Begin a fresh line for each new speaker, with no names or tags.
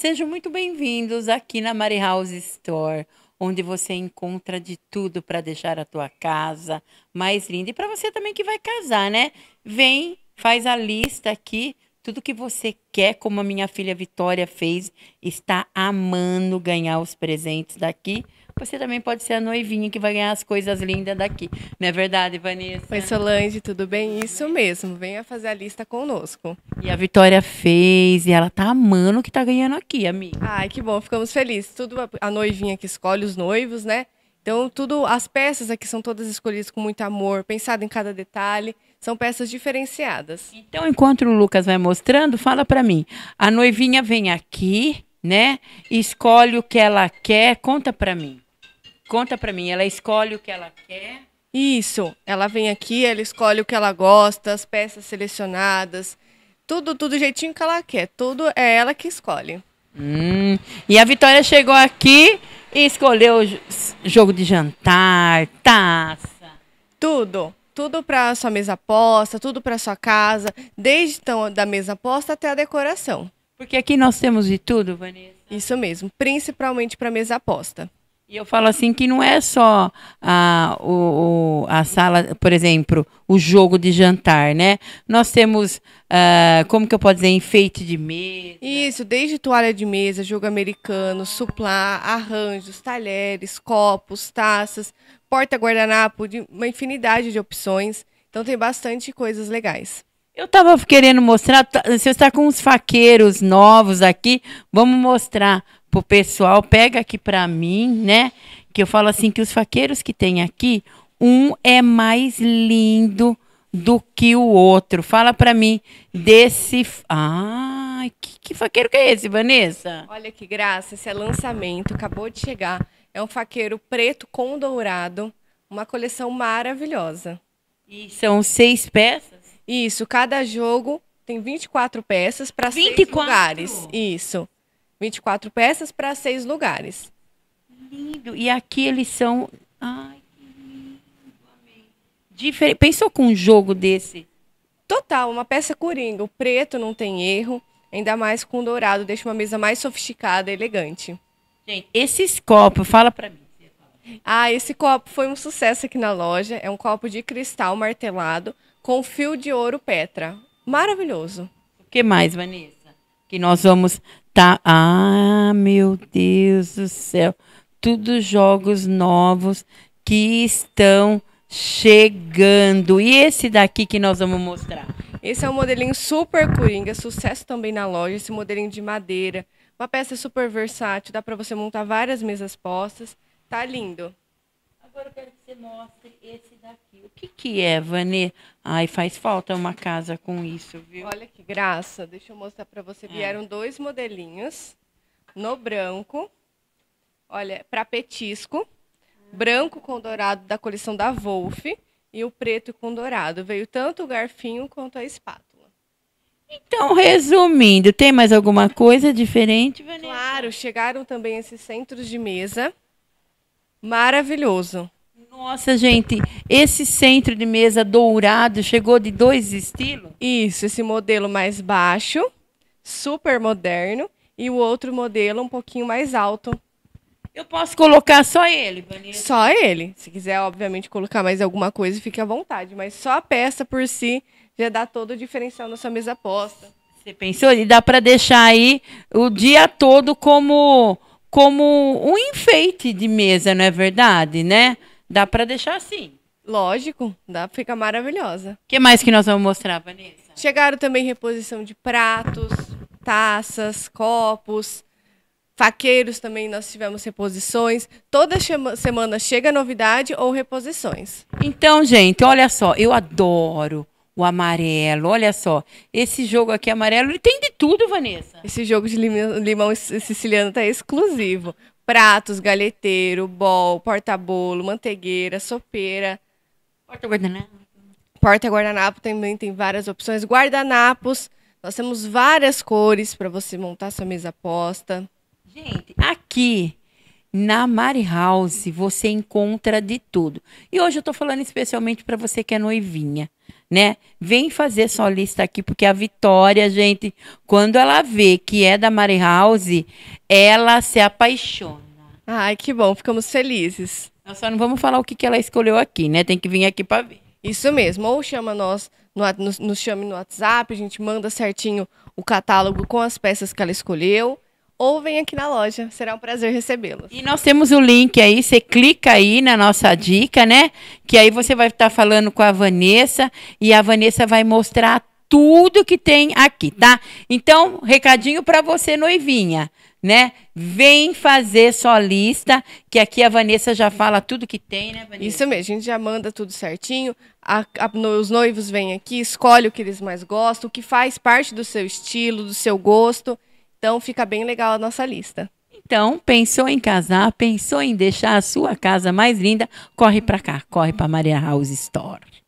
Sejam muito bem-vindos aqui na Mari House Store, onde você encontra de tudo para deixar a tua casa mais linda. E para você também que vai casar, né? Vem, faz a lista aqui, tudo que você quer, como a minha filha Vitória fez, está amando ganhar os presentes daqui você também pode ser a noivinha que vai ganhar as coisas lindas daqui. Não é verdade,
Vanessa? Oi, Solange, tudo bem? Isso mesmo. Venha fazer a lista conosco.
E a Vitória fez, e ela tá amando o que tá ganhando aqui, amiga.
Ai, que bom, ficamos felizes. Tudo a noivinha que escolhe os noivos, né? Então, tudo, as peças aqui são todas escolhidas com muito amor, pensado em cada detalhe são peças diferenciadas.
Então, enquanto o Lucas vai mostrando, fala para mim. A noivinha vem aqui, né? Escolhe o que ela
quer, conta para mim.
Conta para mim, ela escolhe o que ela quer?
Isso. Ela vem aqui, ela escolhe o que ela gosta, as peças selecionadas, tudo, tudo do jeitinho que ela quer. Tudo é ela que escolhe.
Hum. E a Vitória chegou aqui
e escolheu
jogo de jantar, taça.
Tudo. Tudo para sua mesa posta, tudo para sua casa, desde então, da mesa posta até a decoração. Porque aqui nós temos de tudo, Vanessa. Isso mesmo, principalmente para mesa posta.
E eu falo assim que não é só a, ah, o, a sala, por exemplo, o jogo de jantar, né? Nós temos, uh, como que eu posso dizer, enfeite de mesa.
Isso, desde toalha de mesa, jogo americano, suplá, arranjos, talheres, copos, taças, porta-guardanapo, uma infinidade de opções. Então tem bastante coisas legais.
Eu tava querendo mostrar, tá, você está com uns faqueiros novos aqui, vamos mostrar pro pessoal, pega aqui para mim, né? Que eu falo assim que os faqueiros que tem aqui, um é mais lindo do que o outro. Fala para mim desse, ah, que, que faqueiro que é esse, Vanessa?
Olha que graça, esse é lançamento, acabou de chegar. É um faqueiro preto com dourado, uma coleção maravilhosa. E são seis peças? Isso, cada jogo tem 24 peças para seis lugares. Isso. 24 peças para seis lugares. Lindo. E aqui eles são.
Ai, que lindo.
Amei. Difer... Pensou com um jogo desse? Total, uma peça coringa. O preto não tem erro. Ainda mais com o dourado, deixa uma mesa mais sofisticada e elegante. Gente, esses copos, fala para mim. Ah, esse copo foi um sucesso aqui na loja. É um copo de cristal martelado com fio de ouro Petra. Maravilhoso. O que mais, Vanessa?
Que nós vamos tá. Ah, meu Deus do céu! Tudo jogos novos que estão chegando. E esse daqui que nós vamos mostrar.
Esse é um modelinho super coringa, sucesso também na loja. Esse modelinho de madeira, uma peça super versátil, dá para você montar várias mesas postas. Tá lindo supor, eu quero que você mostre esse daqui. O que, que é,
Vanê? Ai, faz falta uma casa com isso,
viu? Olha que graça. Deixa eu mostrar para você. É. Vieram dois modelinhos no branco. Olha, para petisco. Branco com dourado da coleção da Wolf. E o preto com dourado. Veio tanto o garfinho quanto a espátula. Então,
resumindo, tem mais alguma coisa diferente,
Vanessa? Claro, chegaram também esses centros de mesa Maravilhoso. Nossa, gente, esse centro de mesa dourado chegou de dois estilos? Isso, esse modelo mais baixo, super moderno, e o outro modelo um pouquinho mais alto. Eu posso colocar só ele, Vanessa? Só ele. Se quiser, obviamente, colocar mais alguma coisa, fique à vontade. Mas só a peça por si já dá todo o diferencial na sua mesa posta. Você
pensou? E dá para deixar aí o dia todo como como um enfeite de mesa, não é verdade, né? Dá para deixar assim.
Lógico, dá, fica maravilhosa. O que mais que nós vamos mostrar, Vanessa? Chegaram também reposição de pratos, taças, copos, faqueiros também nós tivemos reposições. Toda semana chega novidade ou reposições.
Então, gente, olha só, eu adoro o amarelo. Olha só, esse jogo aqui é amarelo, ele tem
tudo, Vanessa. Esse jogo de limão, limão siciliano tá exclusivo. Pratos, galheteiro, bol, porta-bolo, manteigueira, sopeira. Porta-guardanapo. Porta-guardanapo também tem várias opções. Guardanapos. Nós temos várias cores para você montar sua mesa posta. Gente, aqui
na Mari House você encontra de tudo. E hoje eu estou falando especialmente para você que é noivinha né? Vem fazer sua lista aqui, porque a Vitória, gente, quando ela vê que é da Mary House, ela se apaixona.
Ai, que bom, ficamos felizes. Nós só não vamos falar o que, que ela escolheu aqui, né? Tem que vir aqui para ver. Isso mesmo, ou chama nós, no, nos, nos chame no WhatsApp, a gente manda certinho o catálogo com as peças que ela escolheu ou vem aqui na loja. Será um prazer recebê-los. E
nós temos o link aí, você clica aí na nossa dica, né? Que aí você vai estar tá falando com a Vanessa e a Vanessa vai mostrar tudo que tem aqui, tá? Então, recadinho para você, noivinha, né? Vem fazer sua
lista, que aqui a Vanessa já fala tudo que tem, né, Vanessa? Isso mesmo, a gente já manda tudo certinho. A, a, no, os noivos vêm aqui, escolhe o que eles mais gostam, o que faz parte do seu estilo, do seu gosto. Então fica bem legal a nossa lista.
Então, pensou em casar, pensou em deixar a sua casa mais linda, corre para cá, corre para Maria House Store.